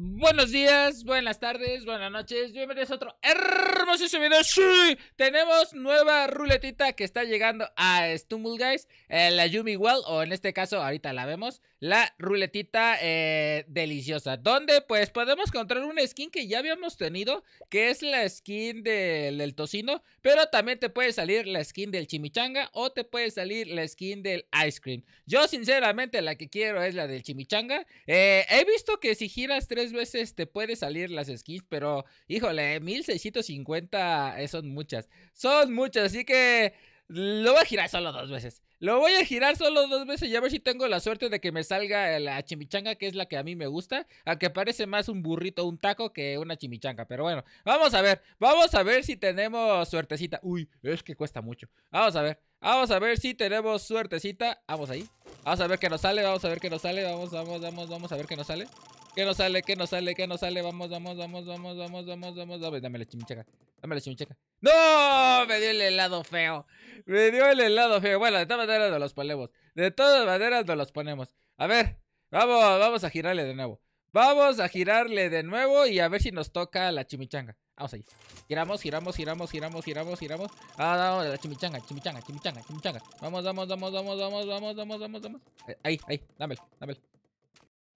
Buenos días, buenas tardes, buenas noches, bienvenidos a otro hermoso video. ¡Sí! Tenemos nueva ruletita que está llegando a Stumble Guys, eh, la Yumi Well, o en este caso, ahorita la vemos, la ruletita eh, deliciosa, donde pues podemos encontrar una skin que ya habíamos tenido, que es la skin del, tocino, pero también te puede salir la skin del chimichanga o te puede salir la skin del ice cream. Yo sinceramente la que quiero es la del chimichanga. Eh, he visto que si giras tres veces te puede salir las skins, pero híjole, 1650 eh, son muchas. Son muchas, así que lo voy a girar solo dos veces. Lo voy a girar solo dos veces y a ver si tengo la suerte de que me salga la chimichanga, que es la que a mí me gusta. Aunque parece más un burrito, un taco que una chimichanga. Pero bueno, vamos a ver. Vamos a ver si tenemos suertecita. Uy, es que cuesta mucho. Vamos a ver. Vamos a ver si tenemos suertecita. Vamos ahí. Vamos a ver qué nos sale. Vamos a ver qué nos sale. Vamos, vamos, vamos, vamos a ver qué nos sale. Que no sale, que no sale, que no sale. Vamos, vamos, vamos, vamos, vamos, vamos, vamos. vamos. Dame la chimichanga Dame la chimichaca. ¡No! Me dio el helado feo. Me dio el helado feo. Bueno, de todas maneras nos los ponemos. De todas maneras nos los ponemos. A ver, vamos, vamos a girarle de nuevo. Vamos a girarle de nuevo y a ver si nos toca la chimichanga. Vamos ahí. Giramos, giramos, giramos, giramos, giramos, giramos. Ah, no, la chimichanga, chimichanga, chimichanga, chimichanga. Vamos, vamos, vamos, vamos, vamos, vamos, vamos, vamos, vamos. Ahí, ahí, dame el.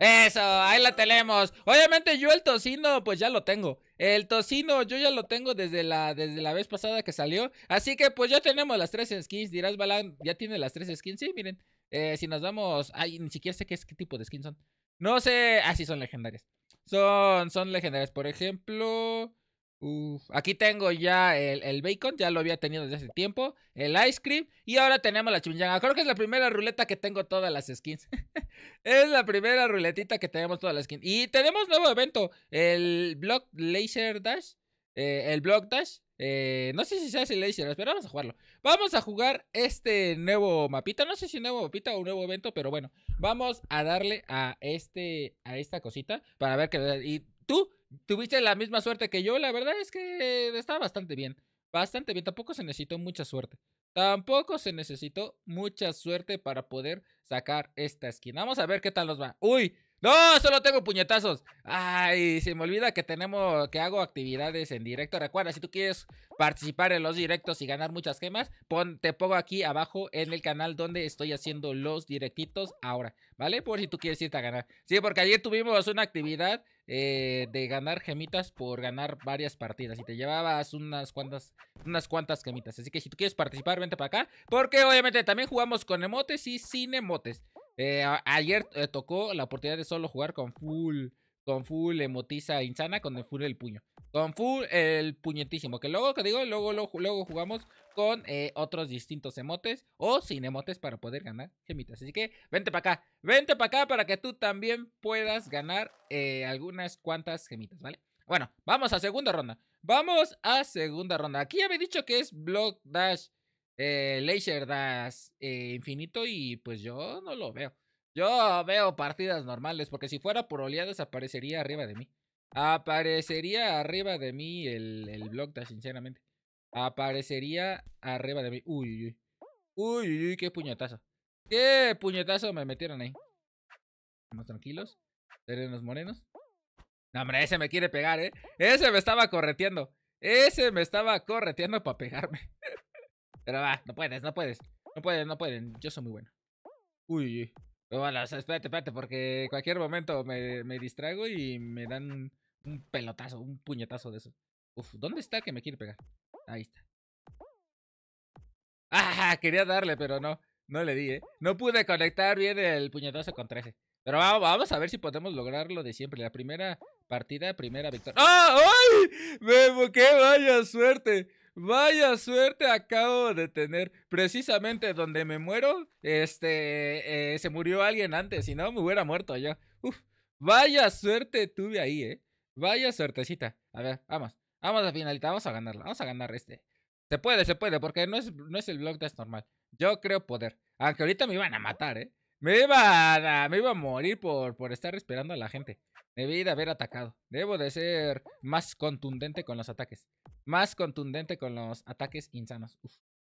Eso, ahí la tenemos. Obviamente yo el tocino, pues ya lo tengo. El tocino yo ya lo tengo desde la, desde la vez pasada que salió. Así que pues ya tenemos las tres skins. Dirás, Balan ya tiene las tres skins. Sí, miren. Eh, si nos vamos... Ay, ni siquiera sé qué, qué tipo de skins son. No sé... Ah, sí, son legendarias. Son, son legendarias. Por ejemplo... Uf, aquí tengo ya el, bacon, ya lo había tenido desde hace tiempo. El ice cream. Y ahora tenemos la chimichanga. Creo que es la primera ruleta que tengo todas las skins. Es la primera ruletita que tenemos toda la skin. Y tenemos nuevo evento. El Block Laser Dash. Eh, el Block Dash. Eh, no sé si se hace Laser pero vamos a jugarlo. Vamos a jugar este nuevo mapita. No sé si nuevo mapita o un nuevo evento, pero bueno. Vamos a darle a este. a esta cosita. Para ver qué. Y tú tuviste la misma suerte que yo. La verdad es que está bastante bien bastante bien. Tampoco se necesitó mucha suerte. Tampoco se necesitó mucha suerte para poder sacar esta esquina Vamos a ver qué tal nos va. Uy, no, solo tengo puñetazos. Ay, se me olvida que tenemos, que hago actividades en directo. Recuerda, si tú quieres participar en los directos y ganar muchas gemas, te pongo aquí abajo en el canal donde estoy haciendo los directitos ahora, ¿vale? Por si tú quieres irte a ganar. Sí, porque ayer tuvimos una actividad eh, de ganar gemitas por ganar varias partidas y te llevabas unas cuantas, unas cuantas gemitas. Así que si tú quieres participar, vente para acá, porque obviamente también jugamos con emotes y sin emotes. Eh, ayer eh, tocó la oportunidad de solo jugar con full, con full emotiza insana, con el full el puño. Con full el puñetísimo. Que luego, que digo, luego, luego, jugamos con eh, otros distintos emotes o sin emotes para poder ganar gemitas. Así que vente para acá, vente para acá para que tú también puedas ganar algunas cuantas gemitas, ¿vale? Bueno, vamos a segunda ronda. Vamos a segunda ronda. Aquí ya he dicho que es Block Dash. Eh, Laser das eh, infinito y pues yo no lo veo. Yo veo partidas normales porque si fuera por oleadas aparecería arriba de mí. Aparecería arriba de mí el, el Block sinceramente. Aparecería arriba de mí. Uy, uy, uy. Uy, uy, qué puñetazo. Qué puñetazo me metieron ahí. ¿Estamos tranquilos. Serenos morenos. No, hombre, ese me quiere pegar, ¿eh? Ese me estaba correteando. Ese me estaba correteando para pegarme. Pero va, no puedes, no puedes. No pueden, no pueden. Yo soy muy bueno. Uy. Pero bueno, espérate, espérate, porque cualquier momento me, me distraigo y me dan un, pelotazo, un puñetazo de eso. Uf, ¿dónde está que me quiere pegar? Ahí está. ¡Ah! Quería darle, pero no. No le di, ¿eh? No pude conectar bien el puñetazo con 13. Pero vamos a ver si podemos lograr lo de siempre. La primera partida, primera victoria. ¡Ah! ¡Ay! ¡Me qué ¡Vaya suerte! Vaya suerte acabo de tener. Precisamente donde me muero, este, eh, se murió alguien antes, si no me hubiera muerto yo. vaya suerte tuve ahí, eh. Vaya suertecita. A ver, vamos. Vamos a finalizar, vamos a ganarla, vamos a ganar este. Se puede, se puede, porque no es, no es el blog test normal. Yo creo poder. Aunque ahorita me iban a matar, eh. Me iban a, me iba a morir por, por estar esperando a la gente. Debí de haber atacado. Debo de ser más contundente con los ataques. Más contundente con los ataques insanos.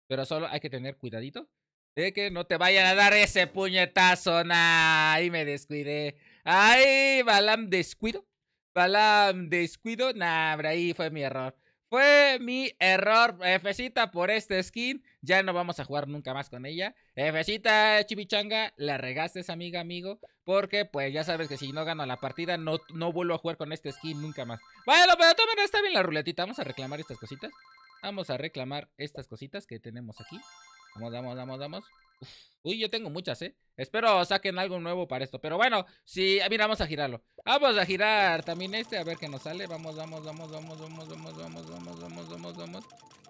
Pero solo hay que tener cuidadito de que no te vayan a dar ese puñetazo. Nah, me descuidé. Ay, Balam descuido. Balam descuido. Nah, ahí fue mi error. Fue mi error, Efecita, por este skin. Ya no vamos a jugar nunca más con ella. Efecita, Chibichanga, la regaste, amiga, amigo. Porque, pues, ya sabes que si no gano la partida, no, no vuelvo a jugar con este skin nunca más. Bueno, pero tomen, está bien la ruletita. Vamos a reclamar estas cositas. Vamos a reclamar estas cositas que tenemos aquí. Vamos, vamos, vamos, vamos uy, yo tengo muchas, ¿eh? Espero saquen algo nuevo para esto. Pero bueno, si ah, mira, vamos a girarlo. Vamos a girar también este, a ver qué nos sale. Vamos, vamos, vamos, vamos, vamos, vamos, vamos, vamos, vamos, vamos, vamos.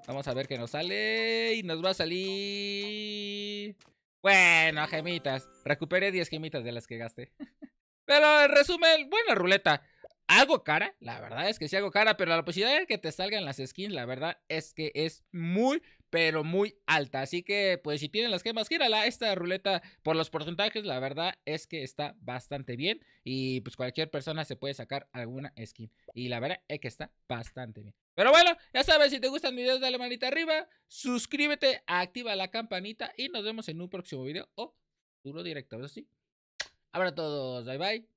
Vamos a ver qué nos sale. Y nos va a salir... Bueno, gemitas. Recuperé 10 gemitas de las que gasté. Pero en resumen, buena ruleta. Algo cara, la verdad es que sí algo cara, pero la posibilidad de que te salgan las skins, la verdad es que es muy, pero muy alta. Así que, pues, si tienen las gemas, gírala. Esta ruleta, por los porcentajes, la verdad es que está bastante bien. Y pues cualquier persona se puede sacar alguna skin. Y la verdad es que está bastante bien. Pero bueno, ya sabes, si te gustan videos, dale manita arriba, suscríbete, activa la campanita y nos vemos en un próximo video o futuro directo. Ahora sí, a todos, bye bye.